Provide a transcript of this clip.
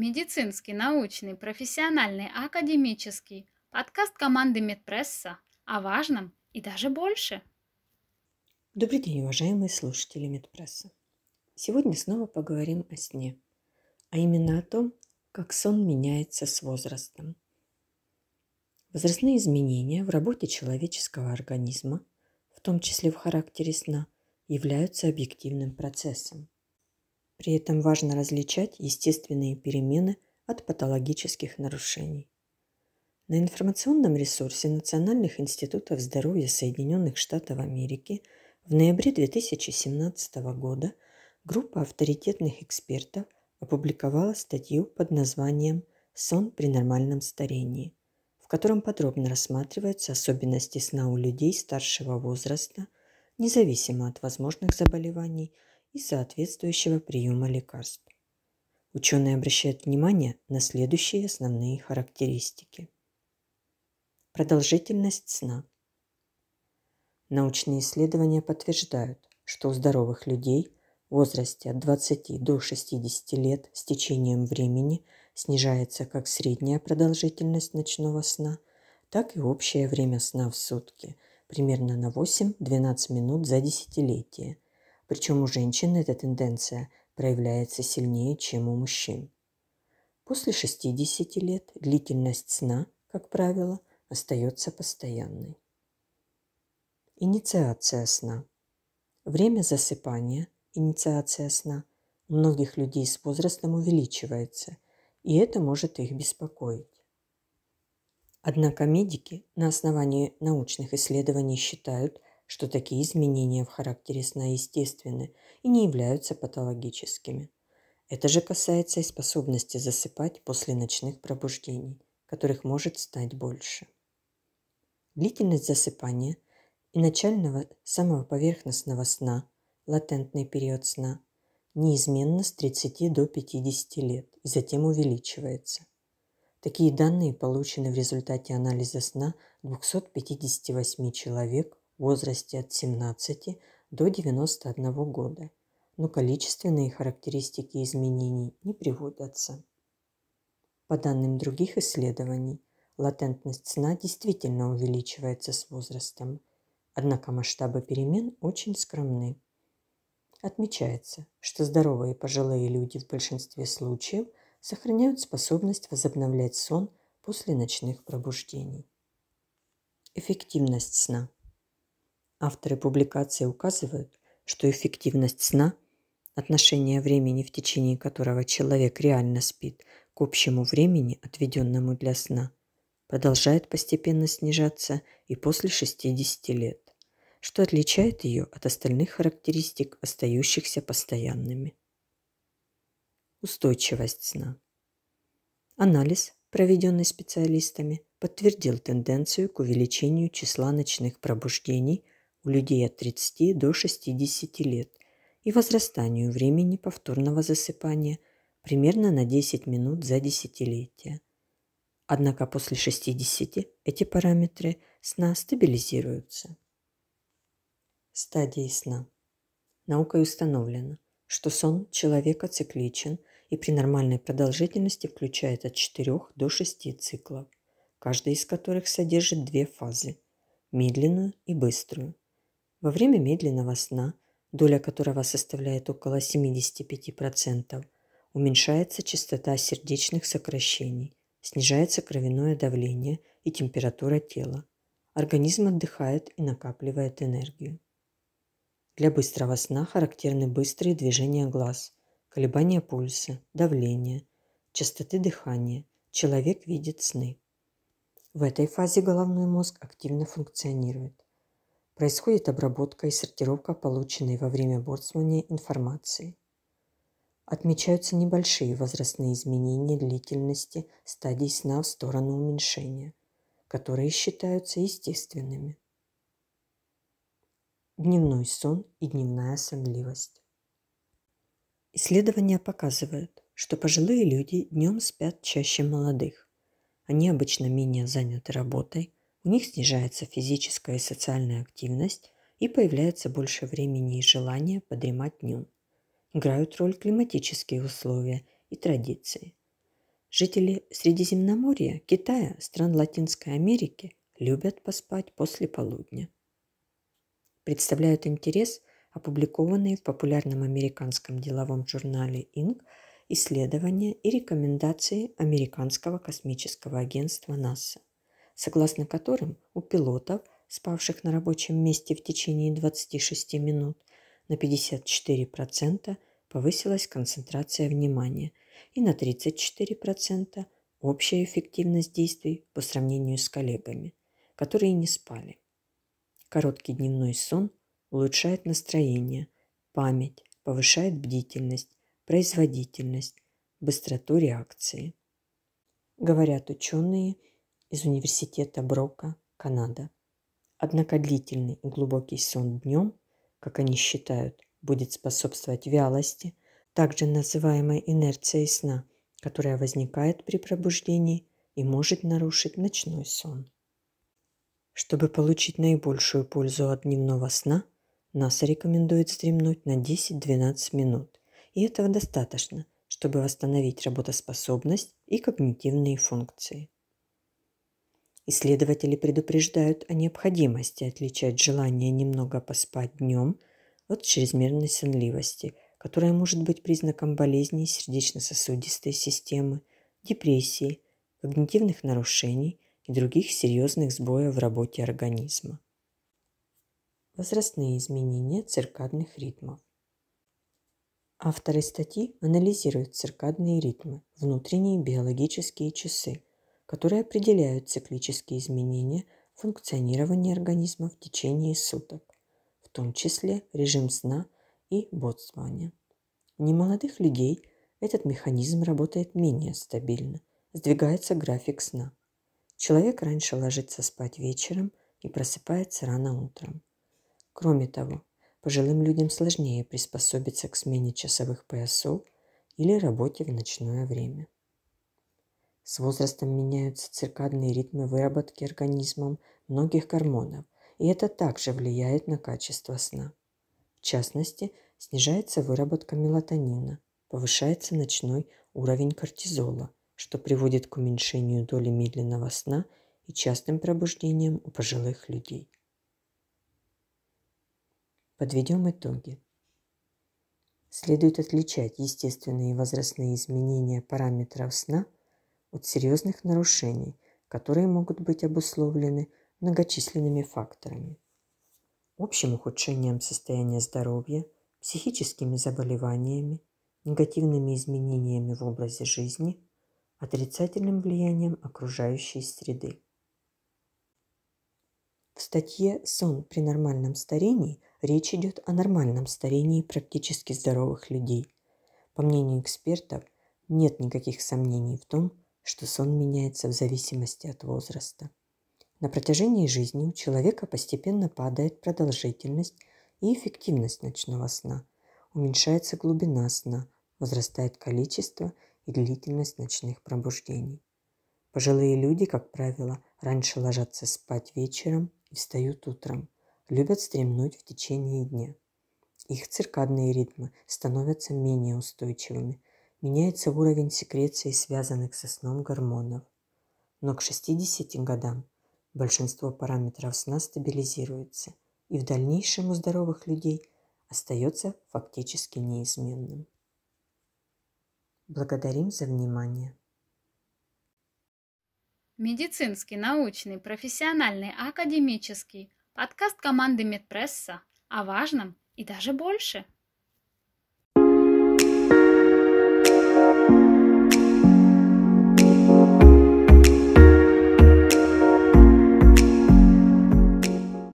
Медицинский, научный, профессиональный, академический. Подкаст команды Медпресса о важном и даже больше. Добрый день, уважаемые слушатели Медпресса. Сегодня снова поговорим о сне, а именно о том, как сон меняется с возрастом. Возрастные изменения в работе человеческого организма, в том числе в характере сна, являются объективным процессом – при этом важно различать естественные перемены от патологических нарушений. На информационном ресурсе Национальных институтов здоровья Соединенных Штатов Америки в ноябре 2017 года группа авторитетных экспертов опубликовала статью под названием «Сон при нормальном старении», в котором подробно рассматриваются особенности сна у людей старшего возраста, независимо от возможных заболеваний – и соответствующего приема лекарств. Ученые обращают внимание на следующие основные характеристики. Продолжительность сна. Научные исследования подтверждают, что у здоровых людей в возрасте от 20 до 60 лет с течением времени снижается как средняя продолжительность ночного сна, так и общее время сна в сутки, примерно на 8-12 минут за десятилетие, причем у женщин эта тенденция проявляется сильнее, чем у мужчин. После 60 лет длительность сна, как правило, остается постоянной. Инициация сна. Время засыпания, инициация сна, у многих людей с возрастом увеличивается, и это может их беспокоить. Однако медики на основании научных исследований считают, что такие изменения в характере сна естественны и не являются патологическими. Это же касается и способности засыпать после ночных пробуждений, которых может стать больше. Длительность засыпания и начального самого поверхностного сна, латентный период сна, неизменно с 30 до 50 лет и затем увеличивается. Такие данные получены в результате анализа сна 258 человек возрасте от 17 до 91 года, но количественные характеристики изменений не приводятся. По данным других исследований, латентность сна действительно увеличивается с возрастом, однако масштабы перемен очень скромны. Отмечается, что здоровые пожилые люди в большинстве случаев сохраняют способность возобновлять сон после ночных пробуждений. Эффективность сна – Авторы публикации указывают, что эффективность сна, отношение времени, в течение которого человек реально спит, к общему времени, отведенному для сна, продолжает постепенно снижаться и после 60 лет, что отличает ее от остальных характеристик, остающихся постоянными. Устойчивость сна. Анализ, проведенный специалистами, подтвердил тенденцию к увеличению числа ночных пробуждений у людей от 30 до 60 лет и возрастанию времени повторного засыпания примерно на 10 минут за десятилетие. Однако после 60 эти параметры сна стабилизируются. Стадии сна. Наукой установлено, что сон человека цикличен и при нормальной продолжительности включает от 4 до 6 циклов, каждый из которых содержит две фазы – медленную и быструю. Во время медленного сна, доля которого составляет около 75%, уменьшается частота сердечных сокращений, снижается кровяное давление и температура тела. Организм отдыхает и накапливает энергию. Для быстрого сна характерны быстрые движения глаз, колебания пульса, давления, частоты дыхания. Человек видит сны. В этой фазе головной мозг активно функционирует происходит обработка и сортировка полученной во время борствования информации. Отмечаются небольшие возрастные изменения длительности стадий сна в сторону уменьшения, которые считаются естественными. Дневной сон и дневная сонливость. Исследования показывают, что пожилые люди днем спят чаще молодых. Они обычно менее заняты работой – у них снижается физическая и социальная активность и появляется больше времени и желания подремать днем. Играют роль климатические условия и традиции. Жители Средиземноморья, Китая, стран Латинской Америки любят поспать после полудня. Представляют интерес опубликованные в популярном американском деловом журнале Inc исследования и рекомендации Американского космического агентства НАСА согласно которым у пилотов, спавших на рабочем месте в течение 26 минут, на 54% повысилась концентрация внимания и на 34% общая эффективность действий по сравнению с коллегами, которые не спали. Короткий дневной сон улучшает настроение, память, повышает бдительность, производительность, быстроту реакции. Говорят ученые – из университета Брока, Канада. Однако длительный и глубокий сон днем, как они считают, будет способствовать вялости, также называемой инерцией сна, которая возникает при пробуждении и может нарушить ночной сон. Чтобы получить наибольшую пользу от дневного сна, НАСА рекомендует стремнуть на 10-12 минут, и этого достаточно, чтобы восстановить работоспособность и когнитивные функции. Исследователи предупреждают о необходимости отличать желание немного поспать днем от чрезмерной сонливости, которая может быть признаком болезней сердечно-сосудистой системы, депрессии, когнитивных нарушений и других серьезных сбоев в работе организма. Возрастные изменения циркадных ритмов. Авторы статьи анализируют циркадные ритмы, внутренние биологические часы – которые определяют циклические изменения функционирования организма в течение суток, в том числе режим сна и бодрствования. У немолодых людей этот механизм работает менее стабильно, сдвигается график сна. Человек раньше ложится спать вечером и просыпается рано утром. Кроме того, пожилым людям сложнее приспособиться к смене часовых поясов или работе в ночное время. С возрастом меняются циркадные ритмы выработки организмом многих гормонов, и это также влияет на качество сна. В частности, снижается выработка мелатонина, повышается ночной уровень кортизола, что приводит к уменьшению доли медленного сна и частым пробуждениям у пожилых людей. Подведем итоги. Следует отличать естественные возрастные изменения параметров сна – от серьезных нарушений, которые могут быть обусловлены многочисленными факторами. Общим ухудшением состояния здоровья, психическими заболеваниями, негативными изменениями в образе жизни, отрицательным влиянием окружающей среды. В статье «Сон при нормальном старении» речь идет о нормальном старении практически здоровых людей. По мнению экспертов, нет никаких сомнений в том, что сон меняется в зависимости от возраста. На протяжении жизни у человека постепенно падает продолжительность и эффективность ночного сна, уменьшается глубина сна, возрастает количество и длительность ночных пробуждений. Пожилые люди, как правило, раньше ложатся спать вечером и встают утром, любят стремнуть в течение дня. Их циркадные ритмы становятся менее устойчивыми – меняется уровень секреции связанных со сном гормонов. Но к 60 годам большинство параметров сна стабилизируется, и в дальнейшем у здоровых людей остается фактически неизменным. Благодарим за внимание. Медицинский, научный, профессиональный, академический подкаст команды Медпресса о важном и даже больше.